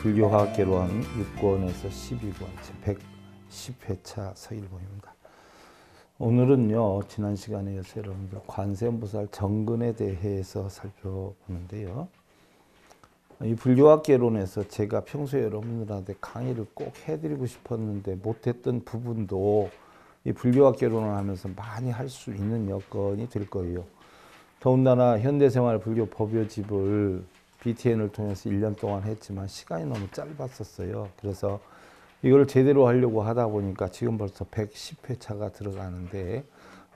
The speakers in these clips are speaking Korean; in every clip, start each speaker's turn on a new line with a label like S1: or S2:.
S1: 불교화학개론 6권에서 12권 제 110회차 서일봉입니다. 오늘은요 지난 시간에 여러분들 관세음보살 정근에 대해서 살펴보는데요. 이 불교학개론에서 제가 평소에 여러분들한테 강의를 꼭 해드리고 싶었는데 못했던 부분도 이 불교학개론을 하면서 많이 할 수 있는 여건이 될 거예요. 더군다나 현대생활 불교 법요집을 BTN을 통해서 1년 동안 했지만 시간이 너무 짧았었어요. 그래서 이걸 제대로 하려고 하다 보니까 지금 벌써 110회차가 들어가는데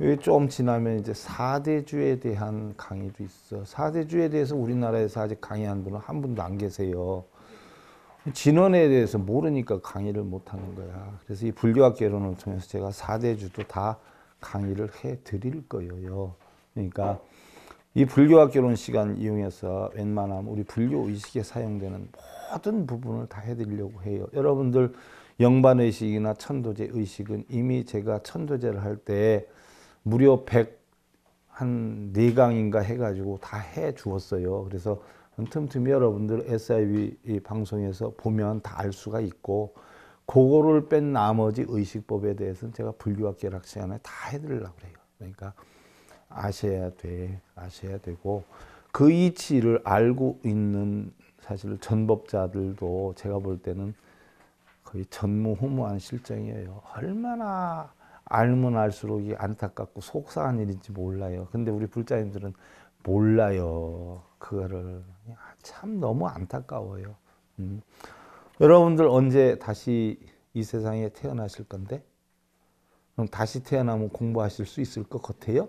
S1: 여기 좀 지나면 이제 4대주에 대한 강의도 있어. 4대주에 대해서 우리나라에서 아직 강의한 분은 한 분도 안 계세요. 진원에 대해서 모르니까 강의를 못 하는 거야. 그래서 이 불교학개론을 통해서 제가 4대주도 다 강의를 해 드릴 거예요. 그러니까 이 불교학 결혼 시간 이용해서 웬만하면 우리 불교 의식에 사용되는 모든 부분을 다 해드리려고 해요. 여러분들 영반의식이나 천도제 의식은 이미 제가 천도제를 할 때 무려 100한 강인가 해가지고 다 해 주었어요. 그래서 틈틈이 여러분들 SIV 방송에서 보면 다 알 수가 있고 그거를 뺀 나머지 의식법에 대해서는 제가 불교학 계락 시간에 다 해드리려고 해요. 그러니까 아셔야 돼. 아셔야 되고 그 이치를 알고 있는 사실 전법자들도 제가 볼 때는 거의 전무후무한 실정이에요. 얼마나 알면 알수록 이 안타깝고 속상한 일인지 몰라요. 근데 우리 불자님들은 몰라요. 그거를 참 너무 안타까워요. 음. 여러분들 언제 다시 이 세상에 태어나실 건데? 그럼 다시 태어나면 공부하실 수 있을 것 같아요?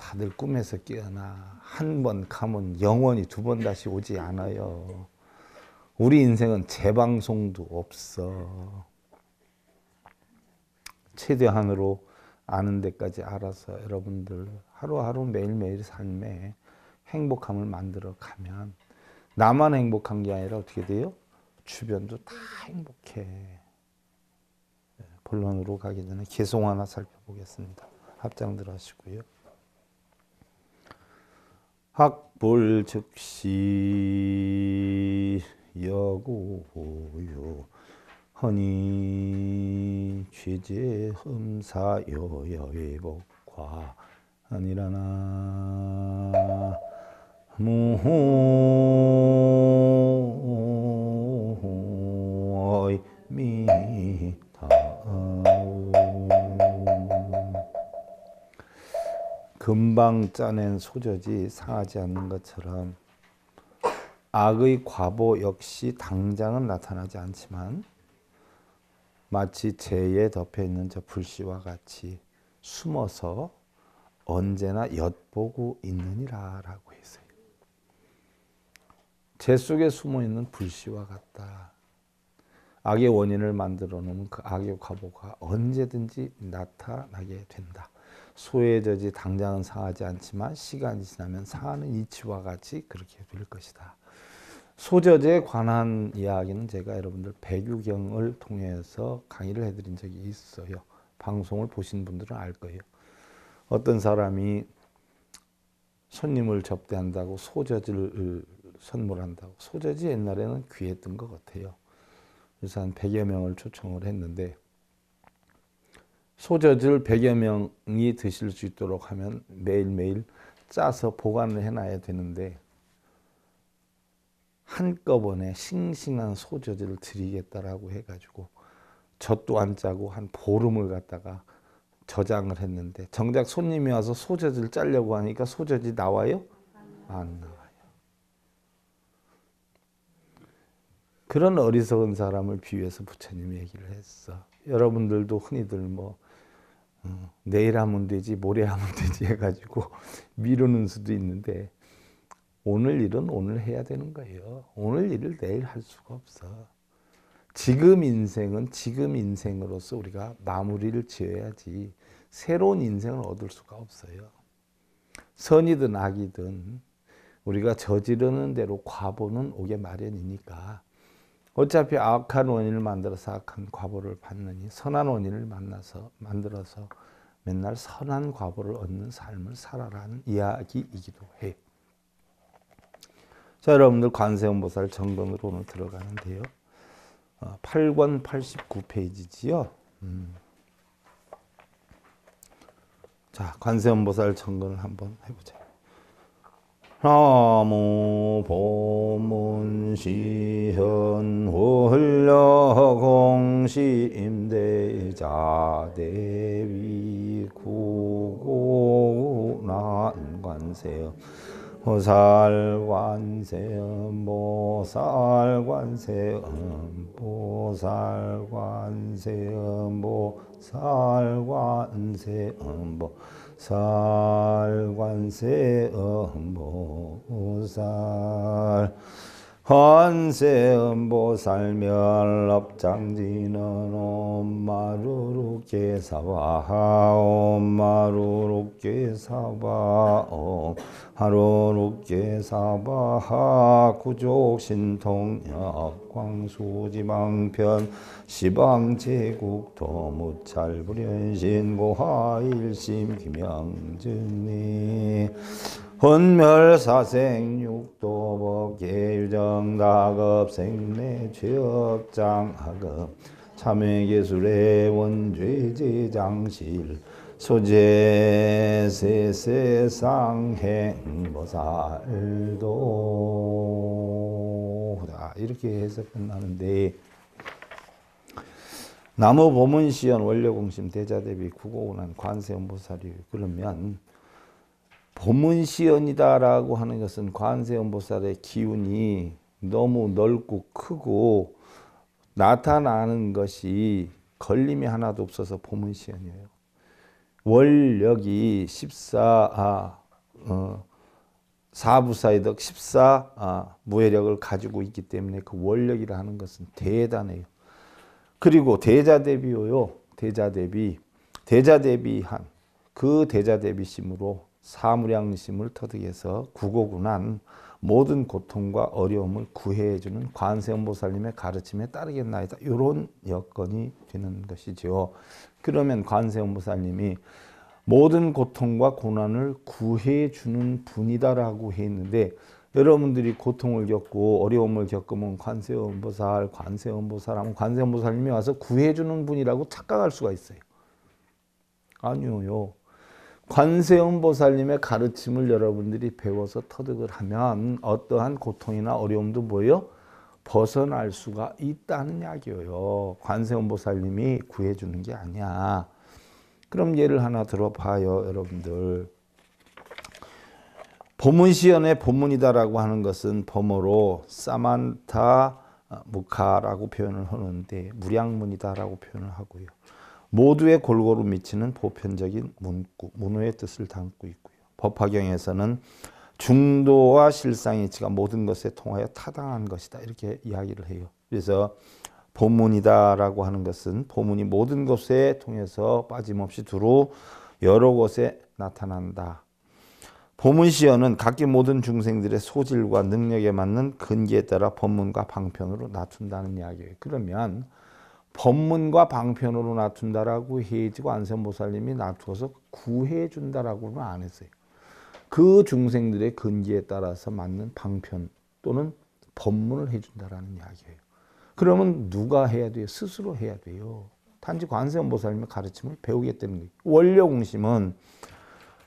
S1: 다들 꿈에서 깨어나 한 번 가면 영원히 두 번 다시 오지 않아요. 우리 인생은 재방송도 없어. 최대한으로 아는 데까지 알아서 여러분들 하루하루 매일매일 삶에 행복함을 만들어 가면 나만 행복한 게 아니라 어떻게 돼요? 주변도 다 행복해. 네, 본론으로 가기 전에 개송 하나 살펴보겠습니다. 합장들 하시고요. 학불 즉시 여고요 허니 취재 흠사여 여의복과 아니라나 무호 금방 짜낸 소저지 상하지 않는 것처럼 악의 과보 역시 당장은 나타나지 않지만 마치 재에 덮여 있는 저 불씨와 같이 숨어서 언제나 엿보고 있느니라라고 했어요. 재 속에 숨어 있는 불씨와 같다. 악의 원인을 만들어 놓은 그 악의 과보가 언제든지 나타나게 된다. 소외되지 당장은 상하지 않지만 시간이 지나면 상하는 이치와 같이 그렇게 될 것이다. 소저제에 관한 이야기는 제가 여러분들 백유경을 통해서 강의를 해드린 적이 있어요. 방송을 보신 분들은 알 거예요. 어떤 사람이 손님을 접대한다고 소저지를 선물한다고 소저지 옛날에는 귀했던 것 같아요. 그래서 한 100여 명을 초청을 했는데 소저질 100여 명이 드실 수 있도록 하면 매일매일 짜서 보관을 해놔야 되는데 한꺼번에 싱싱한 소저지를 드리겠다라고 해가지고 젖도 안 짜고 한 보름을 갖다가 저장을 했는데 정작 손님이 와서 소저지를 짜려고 하니까 소저지 나와요? 안 나와요. 그런 어리석은 사람을 비유해서 부처님이 얘기를 했어. 여러분들도 흔히들 뭐 내일 하면 되지, 모레 하면 되지 해가지고 미루는 수도 있는데 오늘 일은 오늘 해야 되는 거예요. 오늘 일을 내일 할 수가 없어. 지금 인생은 지금 인생으로서 우리가 마무리를 지어야지 새로운 인생을 얻을 수가 없어요. 선이든 악이든 우리가 저지르는 대로 과보는 오게 마련이니까 어차피 악한 원인을 만들어서 악한 과보를 받느니 선한 원인을 만나서 만들어서 맨날 선한 과보를 얻는 삶을 살아라는 이야기이기도 해요. 자, 여러분들 관세음보살 정론으로 오늘 들어가는데요. 8권 어, 89페이지지요. 음. 자, 관세음보살 정론을 한번 해보자. 나무 보문 시현 훌려 공시 임대자 대위 구고 난관세 보살관세음 보살관세음 보살관세음 뭐. 보살관세음 보살관세음 보살관세음 보살관세음 보살관세음 살관세 엄보살 어, 뭐 헌세음보살멸업장지는 엄마루룩게 사바 엄마루룩게 사바 하루룩게 사바 구족신통역 광수지방편 시방제국도 무찰불현신 고하일심 김양진이 헌멸사생 육도법 계유정다급생내 취업장학업 참회기술의 원죄지장실 소재세상행보살도 세 이렇게 해서 끝나는데 나무 보문시연 원료공심 대자대비 국어운한 관세음보살이 그러면 보문 시연이다라고 하는 것은 관세음보살의 기운이 너무 넓고 크고 나타나는 것이 걸림이 하나도 없어서 보문 시연이에요. 월력이 14아 어, 사부사이덕 14 아, 무해력을 가지고 있기 때문에 그 원력이라 하는 것은 대단해요. 그리고 대자 대비요. 대자 대비. 대자 대비한 그 대자 대비심으로 사무량심을 터득해서 구고군한 모든 고통과 어려움을 구해주는 관세음보살님의 가르침에 따르겠나이다. 이런 여건이 되는 것이지요. 그러면 관세음보살님이 모든 고통과 고난을 구해주는 분이다라고 했는데 여러분들이 고통을 겪고 어려움을 겪으면 관세음보살, 관세음보살하면 관세음보살님이 와서 구해주는 분이라고 착각할 수가 있어요. 아니요. 관세음보살님의 가르침을 여러분들이 배워서 터득을 하면 어떠한 고통이나 어려움도 뭐예요? 벗어날 수가 있다는 이야기예요. 관세음보살님이 구해주는 게 아니야. 그럼 예를 하나 들어봐요, 여러분들. 보문시연의 보문이다라고 하는 것은 범어로 사만타 어, 무카라고 표현을 하는데 무량문이다라고 표현을 하고요. 모두의 골고루 미치는 보편적인 문구, 문호의 뜻을 담고 있고요. 법화경에서는 중도와 실상 이치가 모든 것에 통하여 타당한 것이다 이렇게 이야기를 해요. 그래서 보문이다라고 하는 것은 보문이 모든 것에 통해서 빠짐없이 두루 여러 곳에 나타난다. 보문 시어는 각기 모든 중생들의 소질과 능력에 맞는 근기에 따라 법문과 방편으로 나춘다는 이야기예요. 그러면 법문과 방편으로 나툰다라고 해지고 안세모살님이 나투어서 구해준다라고는 안 했어요. 그 중생들의 근기에 따라서 맞는 방편 또는 법문을 해준다라는 이야기예요. 그러면 누가 해야 돼요? 스스로 해야 돼요. 단지 관세음보살님의 그 가르침을 배우겠다는 거예요. 원료공심은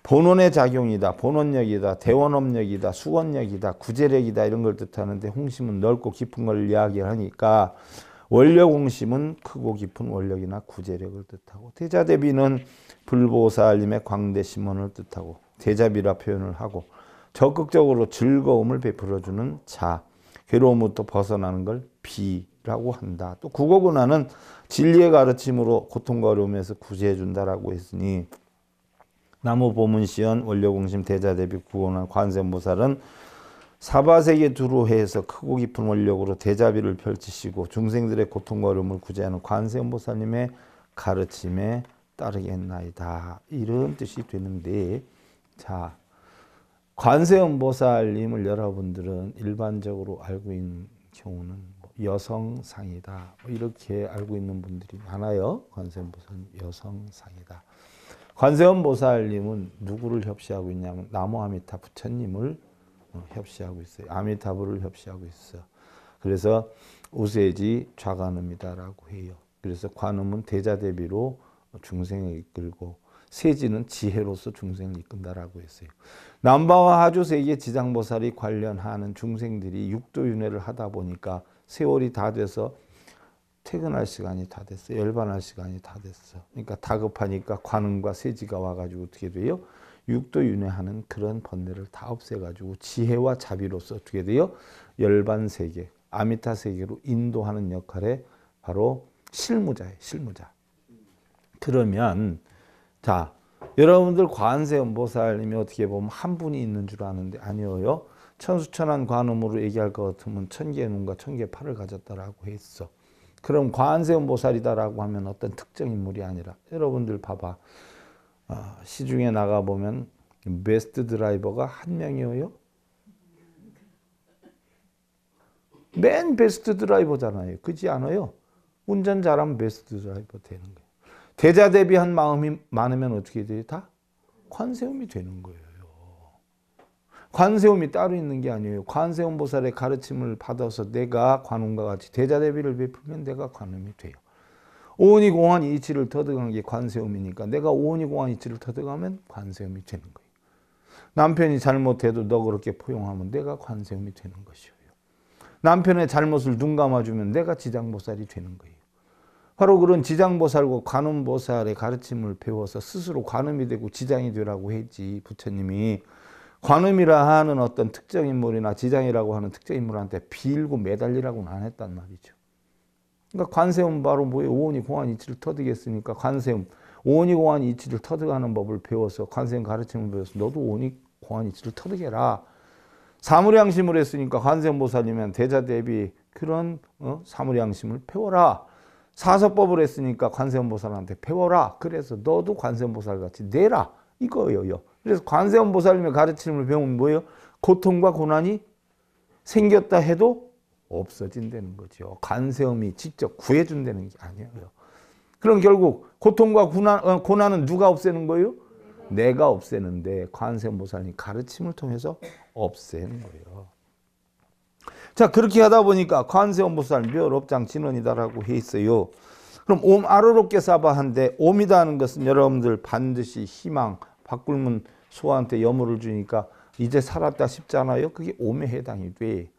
S1: 본원의 작용이다, 본원력이다, 대원업력이다, 수원력이다, 구제력이다 이런 걸 뜻하는데 홍심은 넓고 깊은 걸 이야기하니까 원력공심은 크고 깊은 원력이나 구제력을 뜻하고 대자대비는 불보살님의 광대심원을 뜻하고 대자비라 표현을 하고 적극적으로 즐거움을 베풀어주는 자, 괴로움부터 벗어나는 걸 비라고 한다. 또구어구나는 진리의 가르침으로 고통과 어려움에서 구제해준다라고 했으니 나무 보문시연 원료공심 대자대비 구원한 관세모살은 사바세계 두루해에서 크고 깊은 원력으로 대자비를 펼치시고 중생들의 고통과 어려움을 구제하는 관세음 보살님의 가르침에 따르겠나이다. 이런 뜻이 되는데 자 관세음 보살님을 여러분들은 일반적으로 알고 있는 경우는 뭐 여성상이다. 뭐 이렇게 알고 있는 분들이 많아요. 관세음 보살님 여성상이다. 관세음 보살님은 누구를 협시하고 있냐면 나무아미타 부처님을 협시하고 있어요. 아미타불을 협시하고 있어. 그래서 우세지 좌관음이다라고 해요. 그래서 관음은 대자 대비로 중생을 이끌고 세지는 지혜로서 중생을 이끈다라고 했어요. 남바와 하주세계 지장보살이 관련하는 중생들이 육도윤회를 하다 보니까 세월이 다 돼서 퇴근할 시간이 다 됐어. 열반할 시간이 다 됐어. 그러니까 다급하니까 관음과 세지가 와가지고 어떻게 돼요? 육도 윤회하는 그런 번뇌를 다 없애가지고 지혜와 자비로서 어떻게 되어 열반 세계, 아미타 세계로 인도하는 역할에 바로 실무자예요. 실무자. 그러면 자 여러분들 관세음보살님이 어떻게 보면 한 분이 있는 줄 아는데 아니에요. 천수천한 관음으로 얘기할 것 같으면 천개의 눈과 천개의 팔을 가졌다라고 했어. 그럼 관세음보살이다라고 하면 어떤 특정 인물이 아니라 여러분들 봐봐. 아, 시중에 나가 보면 베스트 드라이버가 한 명이에요. 맨 베스트 드라이버잖아요. 그지 않아요? 운전 잘하면 베스트 드라이버 되는 거예요. 대자 대비한 마음이 많으면 어떻게 돼요? 다 관세음이 되는 거예요. 관세음이 따로 있는 게 아니에요. 관세음 보살의 가르침을 받아서 내가 관음과 같이 대자 대비를 베풀면 내가 관음이 돼요. 오온이 공한 이치를 터득한 게 관세음이니까 내가 오온이 공한 이치를 터득하면 관세음이 되는 거예요. 남편이 잘못해도 너 그렇게 포용하면 내가 관세음이 되는 것이요. 남편의 잘못을 눈 감아주면 내가 지장보살이 되는 거예요. 바로 그런 지장보살과 관음보살의 가르침을 배워서 스스로 관음이 되고 지장이 되라고 했지 부처님이 관음이라 하는 어떤 특정 인물이나 지장이라고 하는 특정 인물한테 빌고 매달리라고는 안 했단 말이죠. 그러니까 관세음 바로 뭐예요? 오온이 공한 이치를 터득했으니까 관세음 오온이 공한 이치를 터득하는 법을 배워서 관세음 가르침을 배워서 너도 오온이 공한 이치를 터득해라. 사물양심을 했으니까 관세음보살님은 대자 대비 그런 어? 사물양심을 배워라. 사서법을 했으니까 관세음보살한테 배워라. 그래서 너도 관세음보살같이 내라. 이거예요. 그래서 관세음보살님의 가르침을 배우면 뭐예요? 고통과 고난이 생겼다 해도 없어진다는 거죠. 간세음이 직접 구해준다는 게 아니에요. 그럼 결국 고통과 고난, 어, 고난은 누가 없애는 거예요? 내가 없애는데 관세음보살님 가르침을 통해서 없애는 거예요. 자 그렇게 하다 보니까 관세음보살 묘롭장 진원이다라고 해 있어요. 그럼 옴 아로롭게 사바한데 옴이다는 것은 여러분들 반드시 희망 바꿀문 소한테 염호를 주니까 이제 살았다 싶잖아요. 그게 옴에 해당이 돼.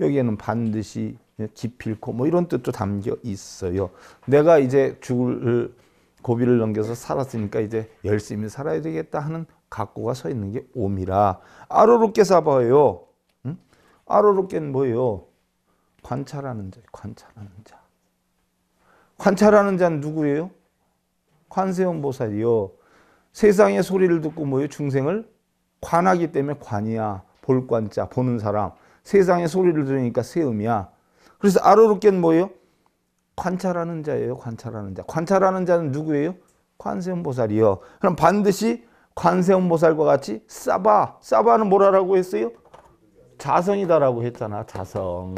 S1: 여기에는 반드시 기필코 뭐 이런 뜻도 담겨 있어요. 내가 이제 죽을 고비를 넘겨서 살았으니까 이제 열심히 살아야 되겠다 하는 각오가 서 있는 게 옴이라. 아로롭게 사봐요. 응? 아로롭게는 뭐예요? 관찰하는 자, 관찰하는 자. 관찰하는 자는 누구예요? 관세음 보살이요. 세상의 소리를 듣고 뭐예요? 중생을 관하기 때문에 관이야. 볼 관자, 보는 사람. 세상의 소리를 들으니까 새음이야. 그래서 아로로께 뭐예요? 관찰하는 자예요. 관찰하는 자. 관찰하는 자는 누구예요? 관세음보살이요. 그럼 반드시 관세음보살과 같이 싸바. 싸바는 뭐라고 했어요? 자성이다라고 했잖아. 자성.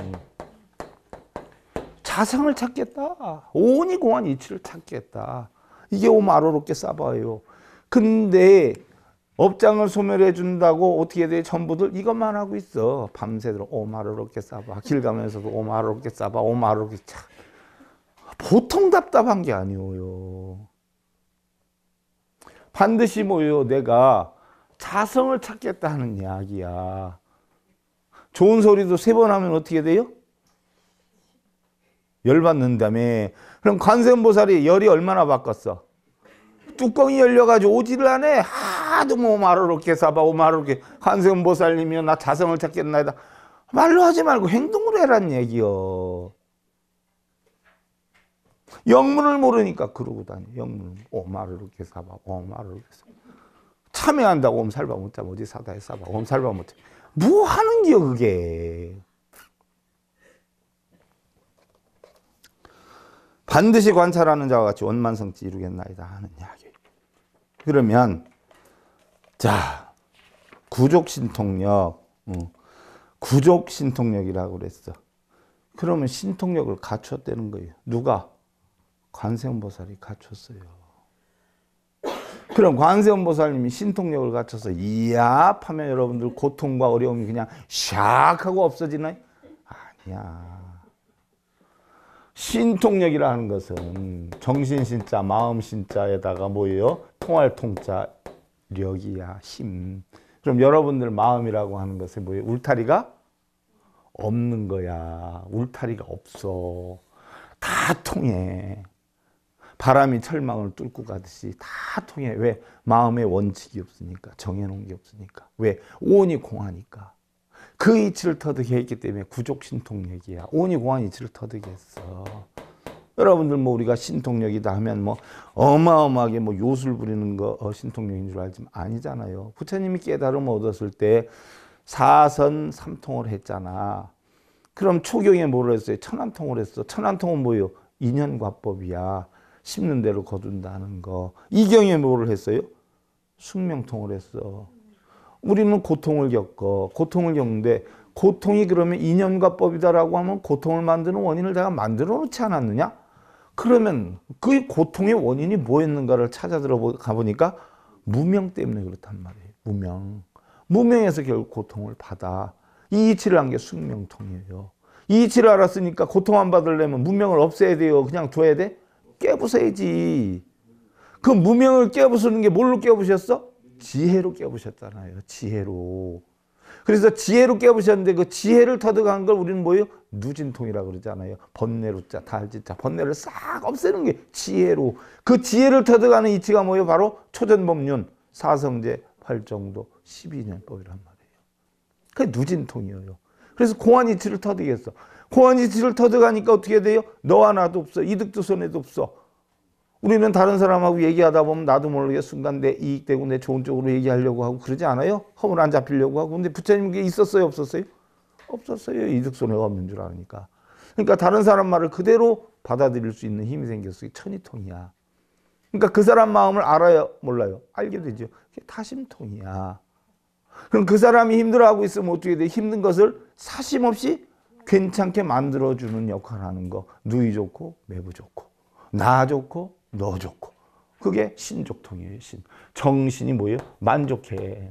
S1: 자성을 찾겠다. 오니 공한 이치를 찾겠다. 이게 오마로롭게 싸바요 근데 업장을 소멸해 준다고 어떻게 돼? 전부들 이것만 하고 있어. 밤새도록 오마로롭게 싸봐. 길 가면서도 오마로롭게 싸봐. 오마로롭게 차. 보통 답답한 게 아니에요. 반드시 뭐요 내가 자성을 찾겠다는 이야기야. 좋은 소리도 세 번 하면 어떻게 돼요? 열받는다며. 그럼 관세음보살이 열이 얼마나 바꿨어? 뚜껑이 열려가지고 오지를 않아. 하도 뭐마루 사바 오마루롭한세 보살님이여 나 자성을 찾겠나이다. 말로 하지 말고 행동으로 해란 얘기요. 영문을 모르니까 그러고 다니. 영문 오마루롭게 사바 오마루롭사 참여한다고 옴살바 못자 뭐지 사다 해사바 옴살바 못자. 뭐 하는 기요 그게. 반드시 관찰하는 자와 같이 원만성치 이루겠나이다 하는 이야기. 그러면 자, 구족신통력. 구족신통력이라고 그랬어. 그러면 신통력을 갖췄다는 거예요. 누가? 관세음보살이 갖췄어요. 그럼 관세음보살님이 신통력을 갖춰서 이야 하면 여러분들 고통과 어려움이 그냥 샥 하고 없어지나요? 아니야. 신통력이라 는 것은 정신 신자, 마음 신자에다가 뭐예요? 통할 통자, 력이야 힘. 그럼 여러분들 마음이라고 하는 것에 뭐예요? 울타리가 없는 거야. 울타리가 없어. 다 통해. 바람이 철망을 뚫고 가듯이 다 통해. 왜? 마음에 원칙이 없으니까. 정해놓은 게 없으니까. 왜? 온이 공하니까. 그 이치를 터득했기 때문에 구족신통 얘기야. 온이 공한 이치를 터득했어. 여러분들 뭐 우리가 신통력이다 하면 뭐 어마어마하게 뭐 요술 부리는 거 어, 신통력인 줄 알지만 아니잖아요. 부처님이 깨달음 얻었을 때 사선 삼통을 했잖아. 그럼 초경에 뭐를 했어요? 천안통을 했어. 천안통은 뭐예요? 인연과법이야. 심는 대로 거둔다는 거. 이경에 뭐를 했어요? 숙명통을 했어. 우리는 고통을 겪어. 고통을 겪는데 고통이 그러면 인연과 법이다라고 하면 고통을 만드는 원인을 내가 만들어 놓지 않았느냐? 그러면 그 고통의 원인이 뭐였는가를 찾아 들어가 보니까 무명 때문에 그렇단 말이에요. 무명. 무명에서 결국 고통을 받아. 이 이치를 한 게 숙명통이에요. 이 이치를 알았으니까 고통 안 받으려면 무명을 없애야 돼요. 그냥 둬야 돼? 깨부숴야지. 그 무명을 깨부수는 게 뭘로 깨부셨어? 지혜로 깨부셨잖아요. 지혜로. 그래서 지혜로 깨우셨는데 그 지혜를 터득한 걸 우리는 뭐예요? 누진통이라고 그러잖아요. 번뇌로 자, 달지 자, 번뇌를 싹 없애는 게 지혜로. 그 지혜를 터득하는 이치가 뭐예요? 바로 초전법륜, 사성제, 팔정도, 12년법이란 말이에요. 그게 누진통이에요. 그래서 공안 이치를 터득했어. 공안 이치를 터득하니까 어떻게 돼요? 너와 나도 없어. 이득도 손해도 없어. 우리는 다른 사람하고 얘기하다 보면 나도 모르게 순간 내 이익되고 내 좋은 쪽으로 얘기하려고 하고 그러지 않아요? 허물 안 잡히려고 하고. 근데 부처님 께 있었어요? 없었어요? 없었어요. 이득 손해가 없는 줄 아니까. 그러니까 다른 사람 말을 그대로 받아들일 수 있는 힘이 생겼어요. 천이통이야. 그러니까 그 사람 마음을 알아요? 몰라요? 알게 되죠. 타심통이야. 그럼 그 사람이 힘들어하고 있으면 어떻게 돼? 힘든 것을 사심 없이 괜찮게 만들어주는 역할을 하는 거. 누이 좋고, 매부 좋고, 나 좋고, 넣어줬고 그게 신족통이에요. 신. 정신이 뭐예요? 만족해.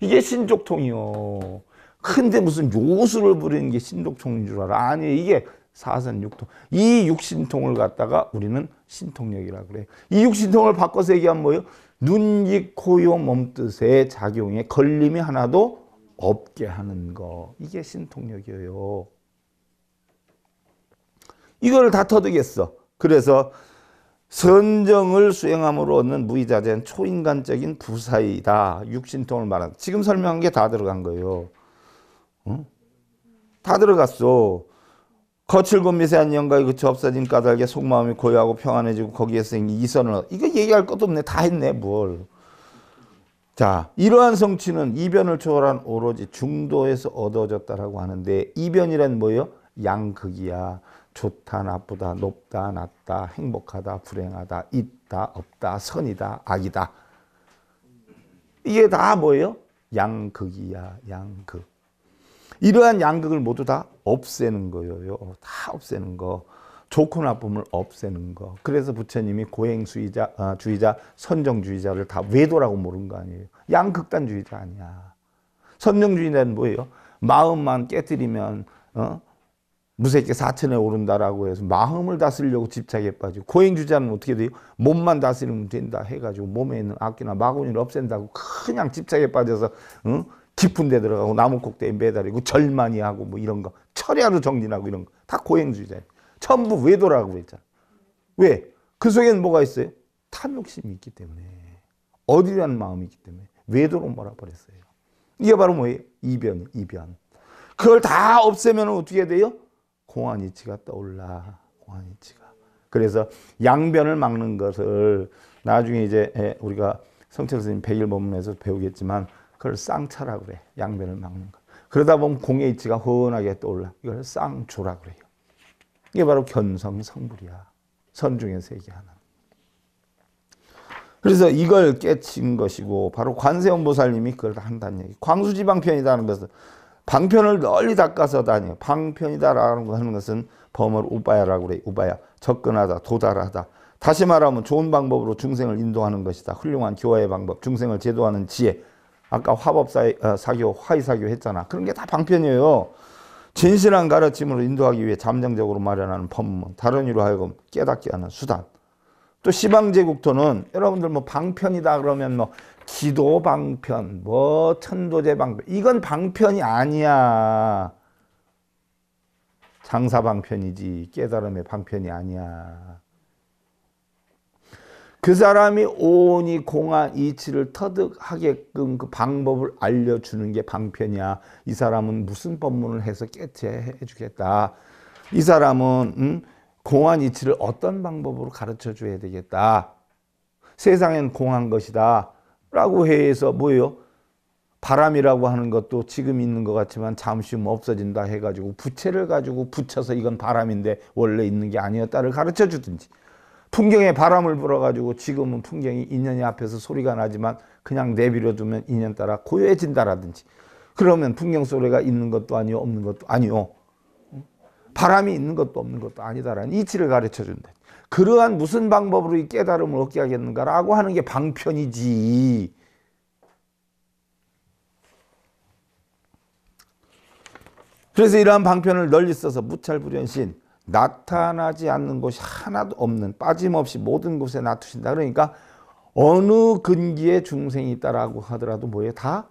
S1: 이게 신족통이요. 근데 무슨 요술을 부리는 게 신족통인 줄 알아. 아니 이게 사선육통. 이 육신통을 갖다가 우리는 신통력이라 그래. 이 육신통을 바꿔서 얘기하면 뭐예요? 눈, 입, 코, 요, 몸뜻의 작용에 걸림이 하나도 없게 하는 거. 이게 신통력이에요. 이걸 다 터득했어. 그래서 선정을 수행함으로 얻는 무이자재한 초인간적인 부사이다. 육신통을 말한다. 지금 설명한 게 다 들어간 거예요. 응? 다 들어갔어. 거칠고 미세한 영가에 그쳐 없진 까닭에 속마음이 고요하고 평안해지고 거기에서 이선을 이거 얘기할 것도 없네. 다 했네. 뭘. 자, 이러한 성취는 이변을 초월한 오로지 중도에서 얻어졌다라고 하는데 이변이란 뭐예요? 양극이야. 좋다, 나쁘다, 높다, 낮다, 행복하다, 불행하다, 있다, 없다, 선이다, 악이다. 이게 다 뭐예요? 양극이야, 양극. 이러한 양극을 모두 다 없애는 거예요. 다 없애는 거. 좋고 나쁨을 없애는 거. 그래서 부처님이 고행주의자, 아, 주의자, 선정주의자를 다 외도라고 모른 거 아니에요. 양극단주의자 아니야. 선정주의자는 뭐예요? 마음만 깨뜨리면 어? 무색게 사천에 오른다라고 해서 마음을 다스리려고 집착에 빠지고 고행주자는 어떻게 돼요? 몸만 다스리면 된다 해가지고 몸에 있는 악기나 마구니를 없앤다고 그냥 집착에 빠져서 응? 깊은 데 들어가고 나무 꼭대기 매달리고 절만이 하고 뭐 이런 거 철야로 정리하고 이런 거 다고행주자예요 전부 외도라고 했잖아. 왜? 그 속에는 뭐가 있어요? 탐욕심이 있기 때문에 어디라는 마음이 있기 때문에 외도로 몰아버렸어요. 이게 바로 뭐예요? 이변, 이변. 그걸 다 없애면 어떻게 돼요? 공한이치가 떠올라. 공안이치가. 그래서 양변을 막는 것을 나중에 이제 예, 우리가 성철 스님 백일 법문에서 배우겠지만 그걸 쌍차라고 그래. 양변을 막는 것. 그러다 보면 공의 이치가 헌하게 떠올라. 이걸 쌍조라 그래요. 이게 바로 견성 성불이야. 선중의 세계 하나. 그래서 이걸 깨친 것이고 바로 관세음보살님이 그걸 한다는 얘기. 광수지방편이라는 것은 방편을 널리 닦아서 다녀. 방편이다라고 하는 것은 범을 우바야라고 그래. 우바야. 접근하다, 도달하다. 다시 말하면 좋은 방법으로 중생을 인도하는 것이다. 훌륭한 교화의 방법, 중생을 제도하는 지혜. 아까 화법 어, 사교, 화의사교 했잖아. 그런 게 다 방편이에요. 진실한 가르침으로 인도하기 위해 잠정적으로 마련하는 법문, 다른 이로 하여금 깨닫게 하는 수단. 또 시방제국토는 여러분들 뭐 방편이다 그러면 뭐 기도 방편, 뭐 천도제 방편 이건 방편이 아니야. 장사 방편이지 깨달음의 방편이 아니야. 그 사람이 오온이 공한 이치를 터득하게끔 그 방법을 알려주는 게 방편이야. 이 사람은 무슨 법문을 해서 깨트해 주겠다. 이 사람은 음, 공한 이치를 어떤 방법으로 가르쳐 줘야 되겠다. 세상엔 공한 것이다. 라고 해서 뭐예요? 바람이라고 하는 것도 지금 있는 것 같지만 잠시 후 뭐 없어진다 해가지고 부채를 가지고 붙여서 이건 바람인데 원래 있는 게 아니었다를 가르쳐 주든지 풍경에 바람을 불어가지고 지금은 풍경이 인연이 앞에서 소리가 나지만 그냥 내비려두면 인연 따라 고요해진다라든지 그러면 풍경 소리가 있는 것도 아니요 없는 것도 아니요 바람이 있는 것도 없는 것도 아니다라는 이치를 가르쳐 준다. 그러한 무슨 방법으로 이 깨달음을 얻게 하겠는가라고 하는 게 방편이지. 그래서 이러한 방편을 널리 써서 무찰불연신 나타나지 않는 곳이 하나도 없는 빠짐없이 모든 곳에 놔두신다. 그러니까 어느 근기에 중생이 있다라고 하더라도 뭐에 다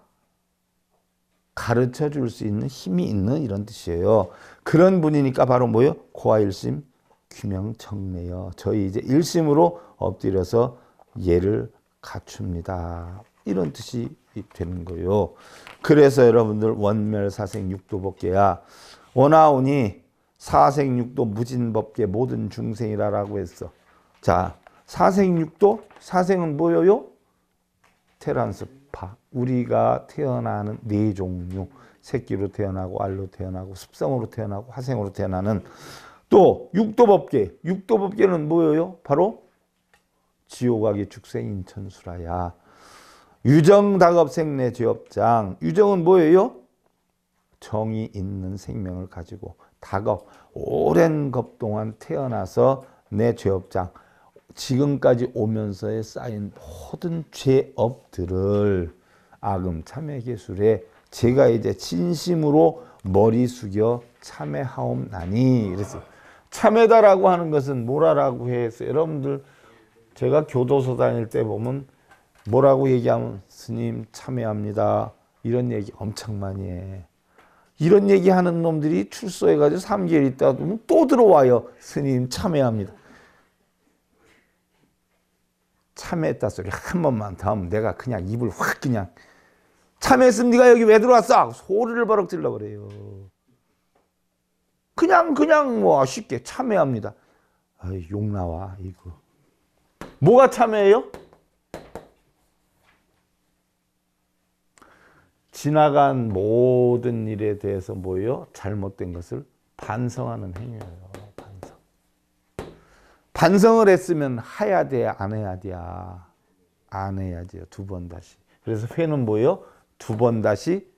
S1: 가르쳐 줄 수 있는 힘이 있는 이런 뜻이에요. 그런 분이니까 바로 뭐요? 고아일심 귀명청래요. 저희 이제 일심으로 엎드려서 예를 갖춥니다. 이런 뜻이 되는 거요. 그래서 여러분들 원멸사생 육도법계야. 원하오니 사생육도 무진법계 모든 중생이라라고 했어. 자 사생육도 사생은 뭐요 테란스파 우리가 태어나는 네 종류 새끼로 태어나고 알로 태어나고 습성으로 태어나고 화생으로 태어나는 또 육도법계 육도법계는 뭐예요? 바로 지옥하기 축생 인천수라야 유정다급생내 지업장 유정은 뭐예요? 정이 있는 생명을 가지고 다급 오랜 겁 동안 태어나서 내 죄업장 지금까지 오면서의 쌓인 모든 죄업들을 악음 참회기 술에 제가 이제 진심으로 머리 숙여 참회하옵나니 이랬어요. 참회다라고 하는 것은 뭐라라고 해서 여러분들 제가 교도소 다닐 때 보면 뭐라고 얘기하면 스님 참회합니다. 이런 얘기 엄청 많이 해. 이런 얘기 하는 놈들이 출소해가지고 3개월 있다 보면 또 들어와요. 스님 참회합니다. 참회했다 소리 한 번만 더 하면 내가 그냥 입을 확 그냥 참했음 네가 여기 왜 들어왔어? 아, 소리를 버럭 질러 그래요. 그냥 그냥 뭐 쉽게 참회합니다. 아이, 욕 나와 이거. 뭐가 참회예요? 지나간 모든 일에 대해서 뭐요? 잘못된 것을 반성하는 행위예요. 반성. 반성을 했으면 해야 돼, 안 해야 돼야. 안 해야지요. 두번 다시. 그래서 회는 뭐요? 두번 다시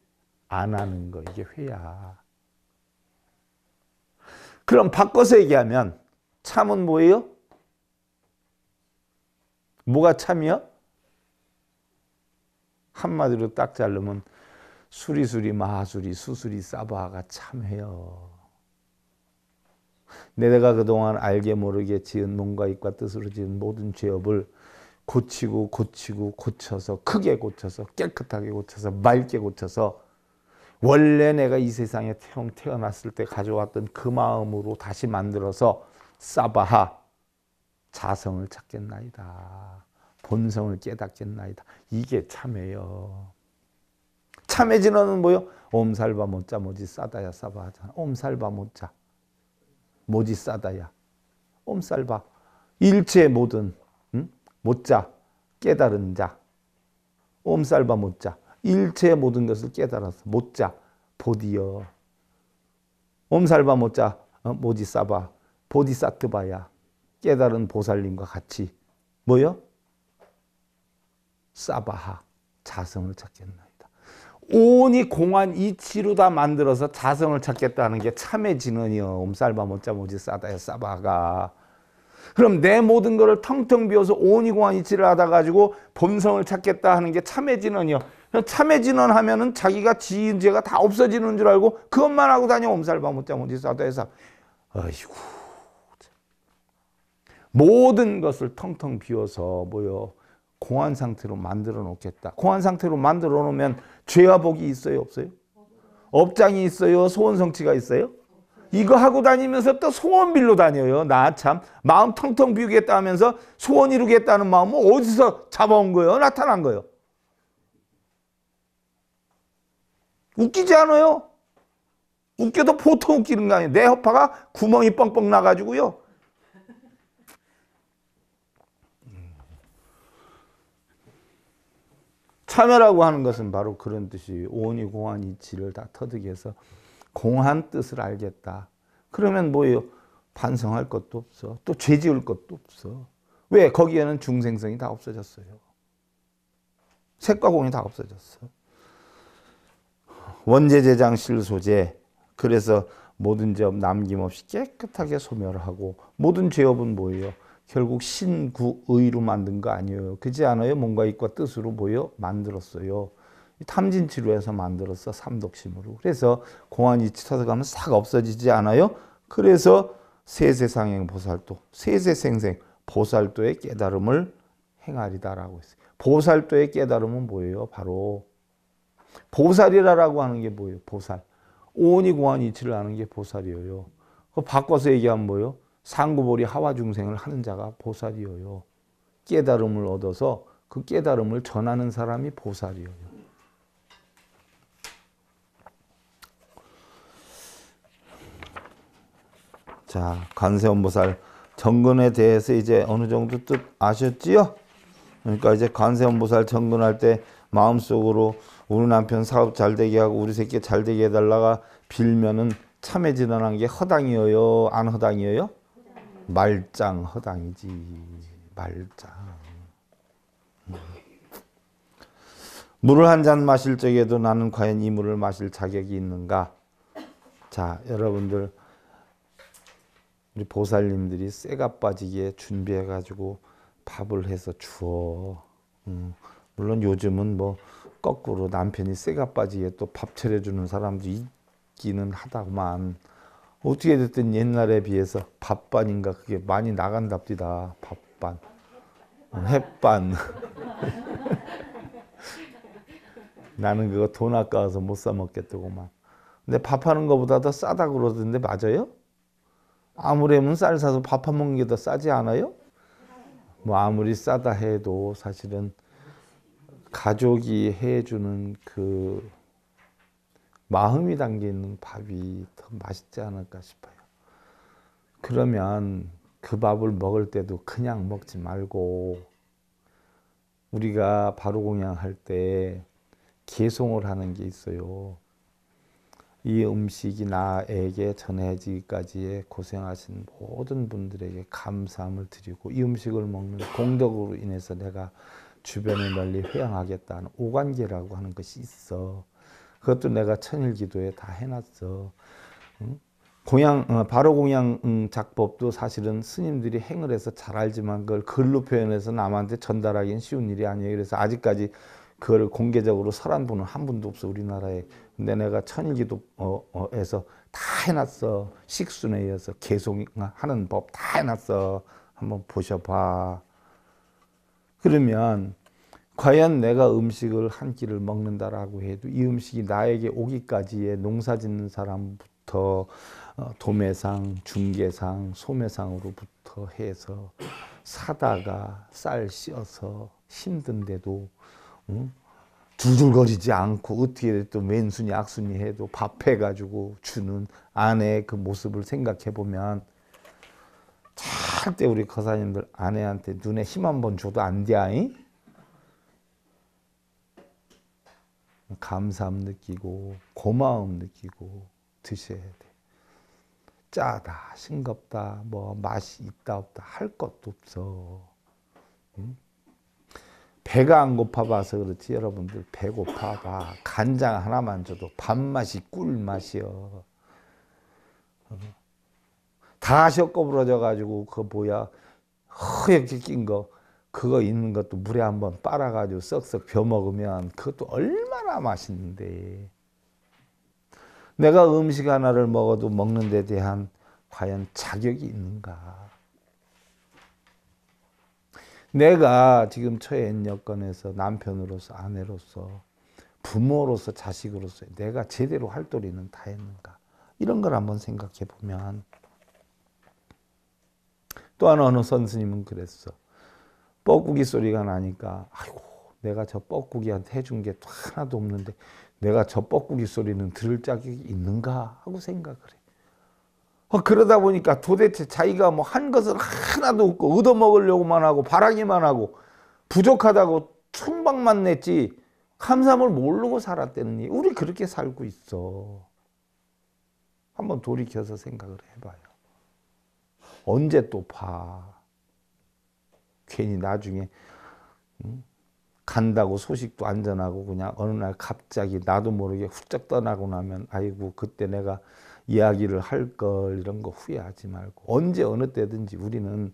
S1: 안 하는 거 이게 회야. 그럼 바꿔서 얘기하면 참은 뭐예요? 뭐가 참이요? 한마디로 딱 자르면 수리수리 마수리 수수리 사바가 참해요. 네, 내가 그동안 알게 모르게 지은 몸과 입과 뜻으로 지은 모든 죄업을 고치고 고치고 고쳐서 크게 고쳐서 깨끗하게 고쳐서 맑게 고쳐서 원래 내가 이 세상에 태어, 태어났을 때 가져왔던 그 마음으로 다시 만들어서 사바하 자성을 찾겠나이다. 본성을 깨닫겠나이다. 이게 참해요참해진언은 뭐요? 옴살바 못자 모지 싸다야 싸바 하자 옴살바 못자 모지 싸다야. 옴살바 일체 모든 못자 깨달은 자 옴살바 못자 일체의 모든 것을 깨달아서 못자 보디어 옴살바 못자 어, 모지사바 보디사트바야 깨달은 보살님과 같이 뭐요? 사바하 자성을 찾겠나이다. 온이 공안 이치로 다 만들어서 자성을 찾겠다는 게 참의 진언이요. 옴살바 못자 모지사다야 사바가 그럼 내 모든 것을 텅텅 비워서 온이공한 이치를 하다 가지고 본성을 찾겠다 하는 게 참회진언이요. 참회진언 하면은 자기가 지은 죄가 다 없어지는 줄 알고 그것만 하고 다녀 엄살바 못자 못지 사다해서 아이고 모든 것을 텅텅 비워서 뭐요 공한 상태로 만들어 놓겠다. 공한 상태로 만들어 놓으면 죄와 복이 있어요 없어요? 업장이 있어요? 소원성취가 있어요? 이거 하고 다니면서 또 소원 빌로 다녀요. 나 참 마음 텅텅 비우겠다 하면서 소원 이루겠다는 마음은 어디서 잡아온 거예요? 나타난 거예요. 웃기지 않아요? 웃겨도 보통 웃기는 거 아니에요. 내 허파가 구멍이 뻥뻥 나가지고요. 참여라고 하는 것은 바로 그런 뜻이 온이 공한 이치를 다 터득해서 공한 뜻을 알겠다. 그러면 뭐요? 반성할 것도 없어. 또 죄 지을 것도 없어. 왜? 거기에는 중생성이 다 없어졌어요. 색과 공이 다 없어졌어. 원재 제장 실소재. 그래서 모든 죄업 남김없이 깨끗하게 소멸하고 모든 죄업은 뭐예요? 결국 신구의로 만든 거 아니에요. 그지 않아요? 뭔가 입과 뜻으로 뭐요? 만들었어요. 탐진 치료해서 만들어서 삼독심으로. 그래서 공안 이치찾아 가면 싹 없어지지 않아요. 그래서 세세상행 보살도 세세생생 보살도의 깨달음을 행하리다라고 했어요. 보살도의 깨달음은 뭐예요? 바로 보살이라라고 하는 게 뭐예요? 보살. 오온이 공안 이치를 아는 게 보살이에요. 그 바꿔서 얘기하면 뭐예요? 상구보리 하와 중생을 하는 자가 보살이에요. 깨달음을 얻어서 그 깨달음을 전하는 사람이 보살이에요. 자, 관세음보살 정근에 대해서 이제 어느 정도 뜻 아셨지요? 그러니까 이제 관세음보살 정근할 때 마음속으로 우리 남편 사업 잘 되게 하고 우리 새끼 잘 되게 해달라가 빌면은 참에 지난한 게 허당이어요? 안 허당이어요? 말짱 허당이지. 말짱. 음. 물을 한 잔 마실 적에도 나는 과연 이 물을 마실 자격이 있는가? 자, 여러분들 우리 보살님들이 쇠가 빠지게 준비해가지고 밥을 해서 주어. 음, 물론 요즘은 뭐 거꾸로 남편이 쇠가 빠지게 또 밥 차려주는 사람도 있기는 하다만 어떻게 됐든 옛날에 비해서 밥반인가 그게 많이 나간답디다. 밥반. 어, 햇반. 나는 그거 돈 아까워서 못 사 먹겠더구만. 근데 밥하는 것보다더 싸다 그러던데 맞아요? 아무래면 쌀 사서 밥한 먹는 게 더 싸지 않아요? 뭐 아무리 싸다 해도 사실은 가족이 해주는 그 마음이 담긴 밥이 더 맛있지 않을까 싶어요. 그러면 그 밥을 먹을 때도 그냥 먹지 말고 우리가 바로 공양할 때 개송을 하는 게 있어요. 이 음식이 나에게 전해지기까지의 고생하신 모든 분들에게 감사함을 드리고 이 음식을 먹는 공덕으로 인해서 내가 주변을 널리 회양하겠다는 오관계라고 하는 것이 있어. 그것도 내가 천일기도에 다 해놨어. 응? 공양 어, 바로 공양 작법도 사실은 스님들이 행을 해서 잘 알지만 그걸 글로 표현해서 남한테 전달하기는 쉬운 일이 아니에요. 그래서 아직까지 그걸 공개적으로 설한 분은 한 분도 없어 우리나라에 근데 내가 천일기도에서 어, 어, 다 해놨어. 식순에 의해서 개송하는 법 다 해놨어. 한번 보셔봐. 그러면 과연 내가 음식을 한 끼를 먹는다라고 해도 이 음식이 나에게 오기까지의 농사 짓는 사람부터 어, 도매상, 중개상, 소매상으로부터 해서 사다가 쌀 씌어서 힘든데도 응? 두들거리지 않고 어떻게 됐든 왼순이 악순이 해도 밥해가지고 주는 아내의 그 모습을 생각해 보면 절대 우리 거사님들 아내한테 눈에 힘 한 번 줘도 안돼 감사함 느끼고 고마움 느끼고 드셔야 돼. 짜다, 싱겁다, 뭐 맛이 있다 없다 할 것도 없어. 응? 배가 안 고파봐서 그렇지 여러분들 배고파봐 간장 하나만 줘도 밥맛이 꿀맛이요 다 셔꺼부러져 가지고 그 뭐야 허옇게 낀 거 그거 있는 것도 물에 한번 빨아 가지고 썩썩 벼 먹으면 그것도 얼마나 맛있는데 내가 음식 하나를 먹어도 먹는 데 대한 과연 자격이 있는가 내가 지금 처해 있 여건에서 남편으로서 아내로서 부모로서 자식으로서 내가 제대로 할 도리는 다 했는가 이런 걸 한번 생각해 보면 또한 어느 선생님은 그랬어 뻐꾸기 소리가 나니까 아이고 내가 저 뻐꾸기한테 해준 게 하나도 없는데 내가 저 뻐꾸기 소리는 들을 자격이 있는가 하고 생각을 해 어, 그러다 보니까 도대체 자기가 뭐 한 것은 하나도 없고 얻어먹으려고만 하고 바라기만 하고 부족하다고 촌박만 냈지 감사함을 모르고 살았대니 우리 그렇게 살고 있어. 한번 돌이켜서 생각을 해봐요. 언제 또 봐. 괜히 나중에 음? 간다고 소식도 안전하고 그냥 어느 날 갑자기 나도 모르게 훌쩍 떠나고 나면 아이고 그때 내가 이야기를 할 걸 이런 거 후회하지 말고 언제 어느 때든지 우리는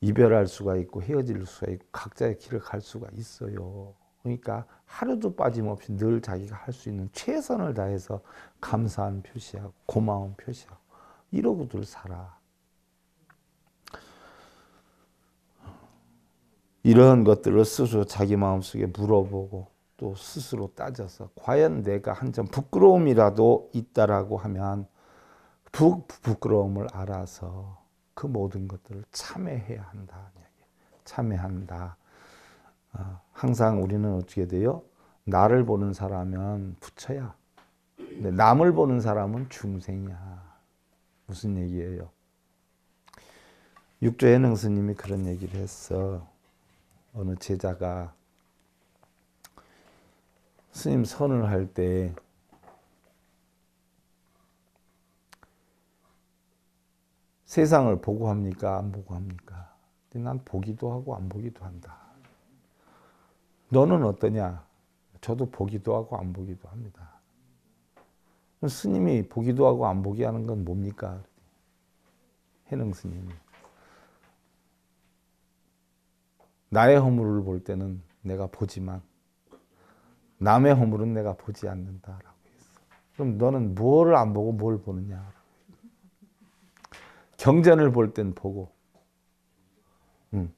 S1: 이별할 수가 있고 헤어질 수가 있고 각자의 길을 갈 수가 있어요. 그러니까 하루도 빠짐없이 늘 자기가 할 수 있는 최선을 다해서 감사한 표시하고 고마운 표시하고 이러고 늘 살아. 이러한 것들을 스스로 자기 마음속에 물어보고 또 스스로 따져서 과연 내가 한 점 부끄러움이라도 있다라고 하면 부, 부끄러움을 알아서 그 모든 것들을 참회해야 한다. 참회한다. 어, 항상 우리는 어떻게 돼요? 나를 보는 사람은 부처야. 근데 남을 보는 사람은 중생이야. 무슨 얘기예요? 육조 해능 스님이 그런 얘기를 했어. 어느 제자가 스님 선을 할 때 세상을 보고 합니까? 안 보고 합니까? 난 보기도 하고 안 보기도 한다. 너는 어떠냐? 저도 보기도 하고 안 보기도 합니다. 스님이 보기도 하고 안 보기 하는 건 뭡니까? 해능 스님이. 나의 허물을 볼 때는 내가 보지만 남의 허물은 내가 보지 않는다라고 했어. 그럼 너는 뭐를 안 보고 뭘 보느냐? 경전을 볼 땐 보고, 음.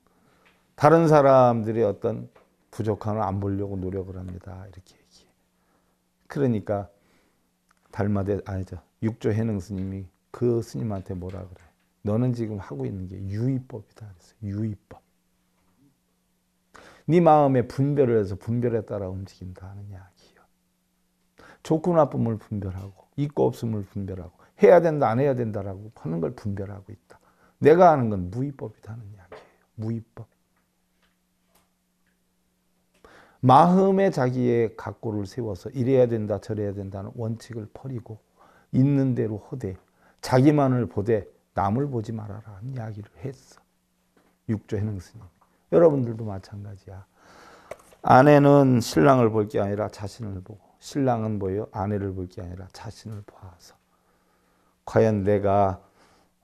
S1: 다른 사람들의 어떤 부족함을 안 보려고 노력을 합니다. 이렇게 얘기해. 그러니까 달마대 아니죠 육조 해능 스님이 그 스님한테 뭐라 그래? 너는 지금 하고 있는 게 유의법이다. 그래서 유의법. 네마음의 분별을 해서 분별에 따라 움직인다 하는 이야기예요. 좋고 나쁨을 분별하고 있고 없음을 분별하고 해야 된다 안 해야 된다라고 하는 걸 분별하고 있다. 내가 하는 건 무위법이다는 이야기예요. 무위법. 마음에 자기의 각고를 세워서 이래야 된다 저래야 된다는 원칙을 버리고 있는 대로 허대 자기만을 보되 남을 보지 말아라 이야기를 했어. 육조 해능스님. 여러분들도 마찬가지야. 아내는 신랑을 볼 게 아니라 자신을 보고 신랑은 뭐예요? 아내를 볼 게 아니라 자신을 봐서 과연 내가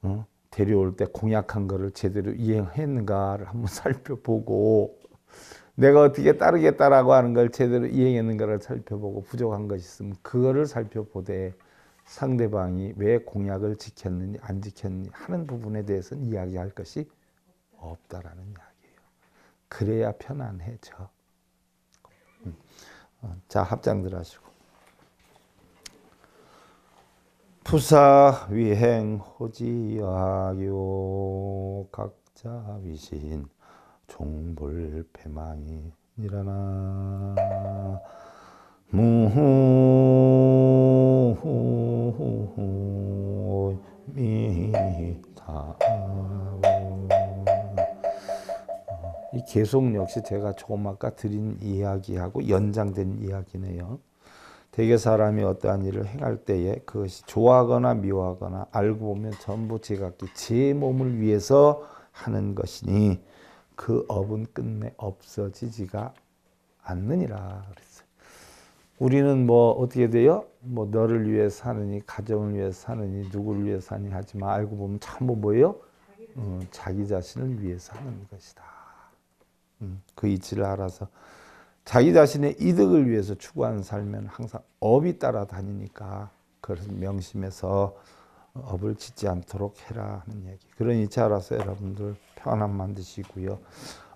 S1: 어? 데려올 때 공약한 거를 제대로 이행했는가를 한번 살펴보고 내가 어떻게 따르겠다라고 하는 걸 제대로 이행했는가를 살펴보고 부족한 것이 있으면 그거를 살펴보되 상대방이 왜 공약을 지켰느냐 안 지켰느냐 하는 부분에 대해서는 이야기할 것이 없다라는 이야기. 그래야 편안해져. 음. 어, 자, 합장들 하시고. 부사 위행 호지 여교 각자 위신 종불 패망이니라나 무후 계속 역시 제가 조금 아까 드린 이야기하고 연장된 이야기네요. 대개 사람이 어떠한 일을 행할 때에 그것이 좋아하거나 미워하거나 알고 보면 전부 제각기 제 몸을 위해서 하는 것이니 그 업은 끝내 없어지지가 않느니라 그랬어요. 우리는 뭐 어떻게 돼요? 뭐 너를 위해 사느니 가정을 위해 사느니 누구를 위해 사니 하지만 알고 보면 전부 뭐예요? 음, 자기 자신을 위해서 하는 것이다. 음, 그 이치를 알아서 자기 자신의 이득을 위해서 추구하는 삶에는 항상 업이 따라다니니까 그것을 명심해서 업을 짓지 않도록 해라 하는 얘기. 그런 이치 알아서 여러분들 편안 만드시고요.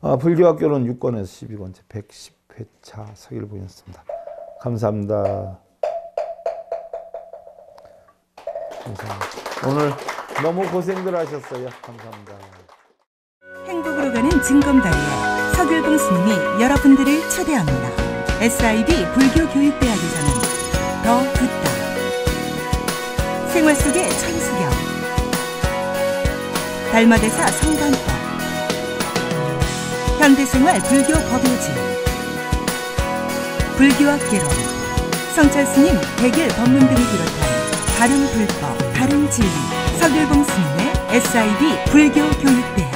S1: 아, 어, 불교학교는 6권에서 12권 제 110회차 서기를 보였습니다. 감사합니다. 감사합니다. 오늘 너무 고생들 하셨어요. 감사합니다. 행복으로 가는 진검다리 서글봉 스님이 여러분들을 초대합니다. SIB 불교교육대학이 저는 더 듣다. 생활 속의 천수경. 달마대사 성관법. 현대생활 불교 법요지. 불교학개론. 성찰스님 백일 법문 등을 비롯한 다른 불법, 다른 진리. 서글봉 스님의 SIB 불교교육대학.